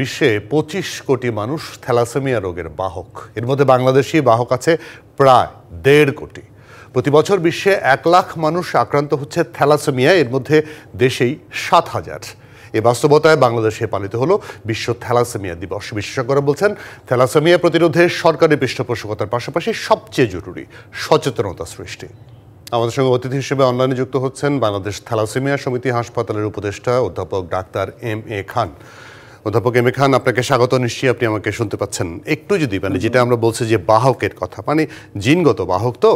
বিশ্বে পঁচিশ কোটি মানুষ থ্যালাসেমিয়া রোগের বাহক এর মধ্যে বাংলাদেশি বাহক আছে প্রায় দেড় কোটি প্রতি বছর বিশ্বে এক লাখ মানুষ আক্রান্ত হচ্ছে থ্যালাসেমিয়া এর মধ্যে দেশেই সাত হাজার এ বাস্তবতায় বাংলাদেশে পালিত হলো বিশ্ব থ্যালাসেমিয়া দিবস বিশেষজ্ঞরা বলছেন থ্যালাসেমিয়া প্রতিরোধে সরকারি পৃষ্ঠপোষকতার পাশাপাশি সবচেয়ে জরুরি সচেতনতা সৃষ্টি আমাদের সঙ্গে অতিথি হিসেবে অনলাইনে যুক্ত হচ্ছেন বাংলাদেশ থ্যালাসেমিয়া সমিতি হাসপাতালের উপদেষ্টা অধ্যাপক ডাক্তার এম এ খান অধ্যাপক এম খান আপনাকে স্বাগত নিশ্চয়ই আপনি আমাকে শুনতে পাচ্ছেন একটু যদি মানে যেটা আমরা বলছি যে বাহকের কথা মানে জিনগত বাহক তো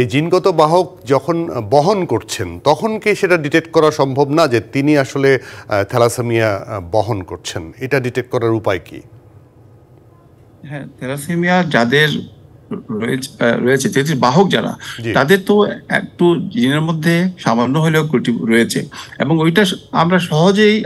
এই জিনগত বাহক যখন বহন করছেন তখন কি সেটা ডিটেক্ট করা সম্ভব না যে তিনি আসলে থ্যালাসেমিয়া বহন করছেন এটা ডিটেক্ট করার উপায় কি হ্যাঁ থ্যালাসেমিয়া যাদের রয়েছে তেত্রিশ বাহক যারা তাদের তো একটু জিনের মধ্যে সামান্য হলেও রয়েছে এবং ওইটা আমরা সহজেই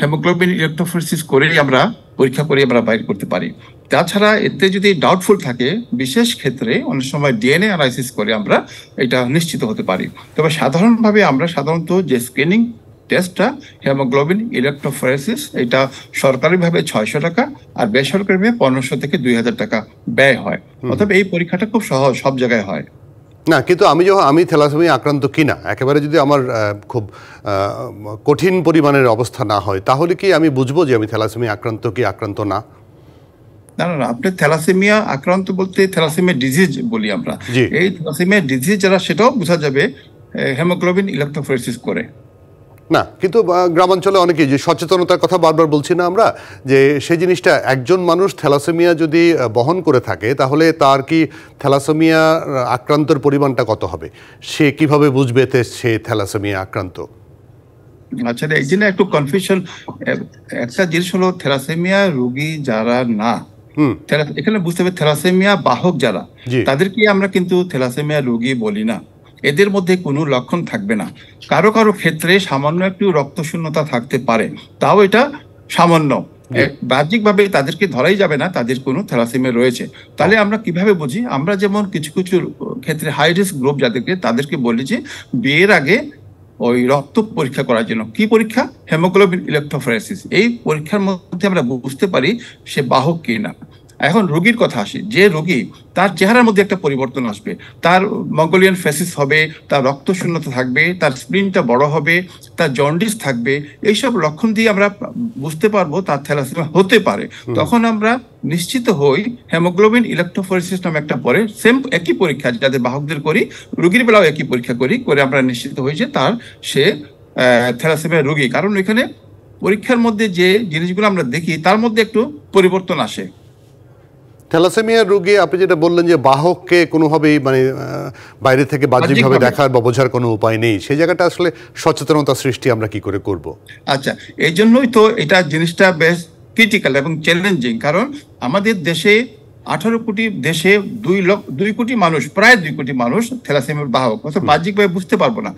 হেমোগ্লোবিন ইলেকট্রোফোরসিস করেই আমরা পরীক্ষা করে আমরা বাইর করতে পারি তাছাড়া এতে যদি ডাউটফুল থাকে বিশেষ ক্ষেত্রে অনেক সময় ডিএনএ অ্যানালাইসিস করে আমরা এটা নিশ্চিত হতে পারি তবে সাধারণভাবে আমরা সাধারণত যে স্ক্রিনিং টেস্টটা হেমোগ্লোবিন ইলেকট্রোফোরেসিস এটা সরকারিভাবে ছয়শো টাকা আর বেসরকারিভাবে পনেরোশো থেকে দুই হাজার টাকা ব্যয় হয় অতএব এই পরীক্ষাটা খুব সহজ সব জায়গায় হয় না কিন্তু আমি যখন আমি থ্যালাসেমিয়া আক্রান্ত কিনা একেবারে যদি আমার খুব কঠিন পরিমাণের অবস্থা না হয় তাহলে কি আমি বুঝবো যে আমি থ্যালাসেমিয়া আক্রান্ত কি আক্রান্ত না না না না আপনি থ্যালাসেমিয়া আক্রান্ত বলতে থ্যালাসেমিয়া ডিজিজ বলি আমরা এই থ্যালাসেমিয়া ডিজিজ যারা সেটাও বোঝা যাবে হেমোগ্লোবিন ইলেকট্রোফোরেসিস করে না কিন্তু গ্রামাঞ্চলে অনেকে যে সচেতনতার কথা বারবার বলছি না আমরা যে সেই জিনিসটা একজন মানুষ থ্যালাসেমিয়া যদি বহন করে থাকে তাহলে তার কি থ্যালাসেমিয়া আক্রান্তর পরিমাণটা কত হবে সে কিভাবে বুঝবে সে থ্যালাসেমিয়া আক্রান্ত আচ্ছা এই জন্য একটু কনফিউশন একটা জিনিস হলো থ্যালাসেমিয়া রোগী যারা না এখানে বুঝতে হবে থ্যালাসেমিয়া বাহক যারা তাদেরকে আমরা কিন্তু থ্যালাসেমিয়া রোগী বলি না এদের মধ্যে কোনো লক্ষণ থাকবে না কারো কারো ক্ষেত্রে সামান্য একটু রক্তশূন্যতা থাকতে পারে তাও এটা সামান্য বাহ্যিকভাবে তাদেরকে ধরাই যাবে না তাদের কোনো থ্যালাসিমে রয়েছে তাহলে আমরা কিভাবে বুঝি আমরা যেমন কিছু কিছু ক্ষেত্রে হাই রিস্ক গ্রুপ যাদেরকে তাদেরকে বলি যে বিয়ের আগে ওই রক্ত পরীক্ষা করার জন্য কি পরীক্ষা হেমোগ্লোবিন ইলেকট্রোফোরেসিস এই পরীক্ষার মধ্যে আমরা বুঝতে পারি সে বাহক কি না এখন রোগীর কথা আসে যে রোগী তার চেহারার মধ্যে একটা পরিবর্তন আসবে তার মঙ্গোলিয়ান ফেসিস হবে তার রক্ত শূন্যতা থাকবে তার স্প্রিনটা বড় হবে তার জন্ডিস থাকবে এইসব লক্ষণ দিয়ে আমরা বুঝতে পারবো তার থ্যালাসেমিয়া হতে পারে তখন আমরা নিশ্চিত হই হেমোগ্লোবিন ইলেকট্রোফোরিসিস নামে একটা পরে সেম একই পরীক্ষা যাদের বাহকদের করি রুগীর বেলাও একই পরীক্ষা করি করে আমরা নিশ্চিত হই যে তার সে থ্যালাসেমিয়া রোগী কারণ এখানে পরীক্ষার মধ্যে যে জিনিসগুলো আমরা দেখি তার মধ্যে একটু পরিবর্তন আসে থ্যালাসেমিয়ার রোগে আপনি যেটা বললেন যে বাহককে কোনোভাবেই মানে বাইরে থেকে বাহ্যিকভাবে দেখার বা বোঝার কোনো উপায় নেই সেই জায়গাটা আসলে সচেতনতা সৃষ্টি আমরা কি করে করব আচ্ছা এই জন্যই তো এটা জিনিসটা বেশ ক্রিটিক্যাল এবং চ্যালেঞ্জিং কারণ আমাদের দেশে আঠারো কোটি দেশে দুই লক্ষ দুই কোটি মানুষ প্রায় দুই কোটি মানুষ থ্যালাসেমিয়ার বাহক অর্থাৎ বাহ্যিকভাবে বুঝতে পারবো না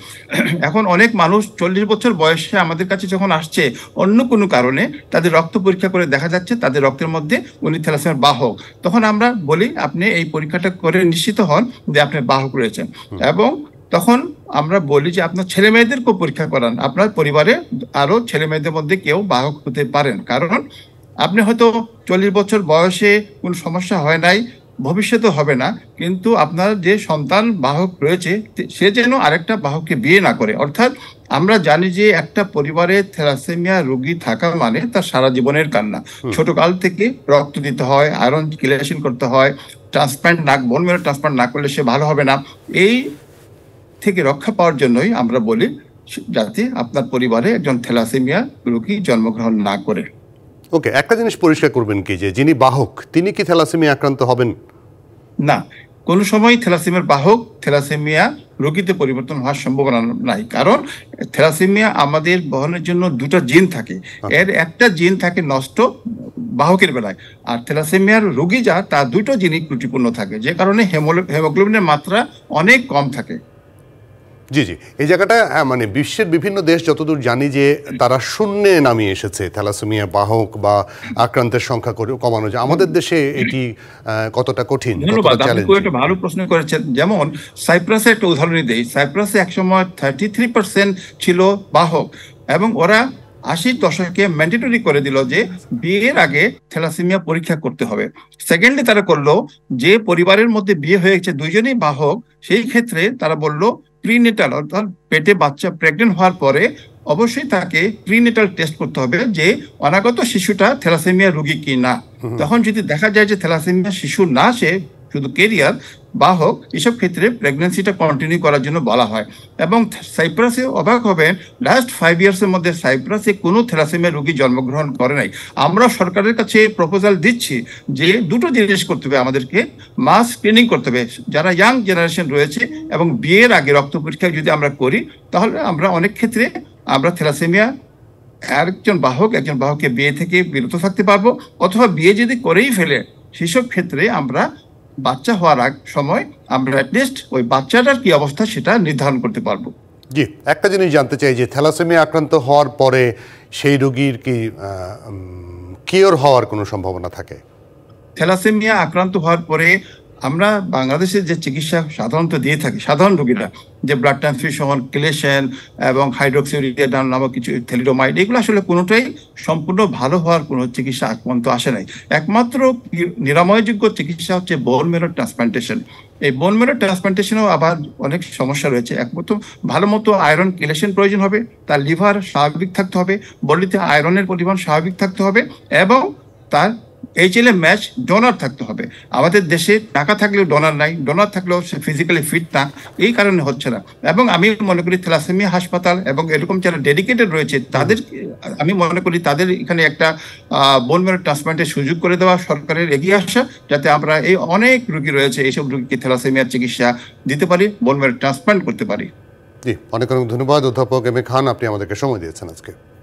এখন অনেক মানুষ চল্লিশ বছর বয়সে আমাদের কাছে যখন আসছে অন্য কোনো কারণে তাদের রক্ত পরীক্ষা করে দেখা যাচ্ছে তাদের রক্তের মধ্যে উনি থ্যালাসেমিয়ার বাহক তখন আমরা বলি আপনি এই পরীক্ষাটা করে নিশ্চিত হন যে আপনি বাহক রয়েছেন এবং তখন আমরা বলি যে আপনার ছেলে মেয়েদেরকেও পরীক্ষা করান আপনার পরিবারে আরও ছেলে মেয়েদের মধ্যে কেউ বাহক হতে পারেন কারণ আপনি হয়তো চল্লিশ বছর বয়সে কোনো সমস্যা হয় নাই ভবিষ্যতে হবে না কিন্তু আপনার যে সন্তান বাহক রয়েছে সে যেন আরেকটা বাহককে বিয়ে না করে অর্থাৎ আমরা জানি যে একটা পরিবারে থ্যালাসেমিয়া রোগী থাকা মানে তার সারা জীবনের কান্না ছোটকাল থেকে রক্ত দিতে হয় আয়রন ক্লিয়ারেশন করতে হয় ট্রান্সপ্লান্ট না বোন মেরো ট্রান্সপ্লান্ট না করলে সে ভালো হবে না এই থেকে রক্ষা পাওয়ার জন্যই আমরা বলি যাতে আপনার পরিবারে একজন থেলাসেমিয়া রোগী জন্মগ্রহণ না করে ওকে একটা জিনিস পরিষ্কার করবেন কি যে যিনি বাহক তিনি কি থ্যালাসেমিয়া আক্রান্ত হবেন না কোনো সময় থ্যালাসেমিয়ার বাহক থ্যালাসেমিয়া রোগীতে পরিবর্তন হওয়ার সম্ভাবনা নাই কারণ থ্যালাসেমিয়া আমাদের বহনের জন্য দুটা জিন থাকে আচ্ছা। এর একটা জিন থাকে নষ্ট বাহকের বেলায় আর থ্যালাসেমিয়ার রোগী যা তা দুটো জিনই ত্রুটিপূর্ণ থাকে যে কারণে হেমোগ্লোবিনের মাত্রা অনেক কম থাকে জি জি এই জায়গাটা হ্যাঁ, মানে বিশ্বের বিভিন্ন দেশ যতদূর জানি যে তারা শূন্যে নামিয়ে এসেছে থ্যালাসেমিয়া বাহক বা আক্রান্তের সংখ্যা করে কমানো যায় আমাদের দেশে এটি কতটা কঠিন একটা ভালো প্রশ্ন করেছেন যেমন সাইপ্রাসে একটা উদাহরণই দেই সাইপ্রাসে একসময় থার্টি থ্রি পার্সেন্ট ছিল বাহক এবং ওরা আশির দশকে ম্যান্ডেটরি করে দিল যে বিয়ের আগে থ্যালাসেমিয়া পরীক্ষা করতে হবে সেকেন্ডলি তারা করলো যে পরিবারের মধ্যে বিয়ে হয়েছে দুইজনেই বাহক সেই ক্ষেত্রে তারা বলল প্রিনেটাল অর্থাৎ পেটে বাচ্চা প্রেগনেন্ট হওয়ার পরে অবশ্যই তাকে প্রিনেটাল টেস্ট করতে হবে যে অনাগত শিশুটা থ্যালাসেমিয়া রোগী কি না তখন যদি দেখা যায় যে থ্যালাসেমিয়া শিশু না সে শুধু কেরিয়ার বা হোক এসব ক্ষেত্রে প্রেগনেন্সিটা কন্টিনিউ করার জন্য বলা হয় এবং সাইপ্রাসে অবাক হবেন লাস্ট ফাইভ ইয়ার্সের মধ্যে সাইপ্রাসে কোনো থেরাসেমিয়া রোগী জন্মগ্রহণ করে নাই আমরা সরকারের কাছে প্রপোজাল দিচ্ছি যে দুটো জিনিস করতে হবে আমাদেরকে মাস স্ক্রিনিং করতে হবে যারা ইয়াং জেনারেশন রয়েছে এবং বিয়ের আগে রক্ত পরীক্ষা যদি আমরা করি তাহলে আমরা অনেক ক্ষেত্রে আমরা থেরাসেমিয়া একজন বাহক একজন বাহককে বিয়ে থেকে বিরত থাকতে পারবো অথবা বিয়ে যদি করেই ফেলে সেসব ক্ষেত্রে আমরা বাচ্চা হওয়ার আগ সময় আমরা অ্যাটলিস্ট ওই বাচ্চাটার কি অবস্থা সেটা নির্ধারণ করতে পারবো জি একটা জিনিস জানতে চাই যে থ্যালাসেমিয়া আক্রান্ত হওয়ার পরে সেই রোগীর কি কিওর হওয়ার কোনো সম্ভাবনা থাকে থ্যালাসেমিয়া আক্রান্ত হওয়ার পরে আমরা বাংলাদেশের যে চিকিৎসা সাধারণত দিয়ে থাকি সাধারণ রোগীরা যে ব্লাড ট্রান্সফিউশন ক্লেশন এবং হাইড্রোক্সিউরিয়া নামক কিছু থেলিডোমাইড এগুলো আসলে কোনোটাই সম্পূর্ণ ভালো হওয়ার কোনো চিকিৎসা আক্রান্ত আসে নাই একমাত্র নিরাময়যোগ্য চিকিৎসা হচ্ছে বোন মেরো ট্রান্সপ্লান্টেশন এই বোন মেরো ট্রান্সপ্লান্টেশনেও আবার অনেক সমস্যা রয়েছে একমাত্র ভালো মতো আয়রন ক্লেশন প্রয়োজন হবে তার লিভার স্বাভাবিক থাকতে হবে বডিতে আয়রনের পরিমাণ স্বাভাবিক থাকতে হবে এবং তার এইচএলএ ম্যাচ ডোনার থাকতে হবে আমাদের দেশে টাকা থাকলেও ডোনার নাই ডোনার থাকলেও সে ফিজিক্যালি ফিট না এই কারণে হচ্ছে না এবং আমি মনে করি থ্যালাসেমিয়া হাসপাতাল এবং এরকম যারা ডেডিকেটেড রয়েছে তাদের আমি মনে করি তাদের এখানে একটা বোন ম্যারো ট্রান্সপ্লান্টের সুযোগ করে দেওয়া সরকারের এগিয়ে আসা যাতে আমরা এই অনেক রুগী রয়েছে এইসব রুগীকে থ্যালাসেমিয়ার চিকিৎসা দিতে পারি বোন ম্যারো ট্রান্সপ্লান্ট করতে পারি জি অনেক অনেক ধন্যবাদ অধ্যাপক এম এ খান আপনি আমাদেরকে সময় দিয়েছেন আজকে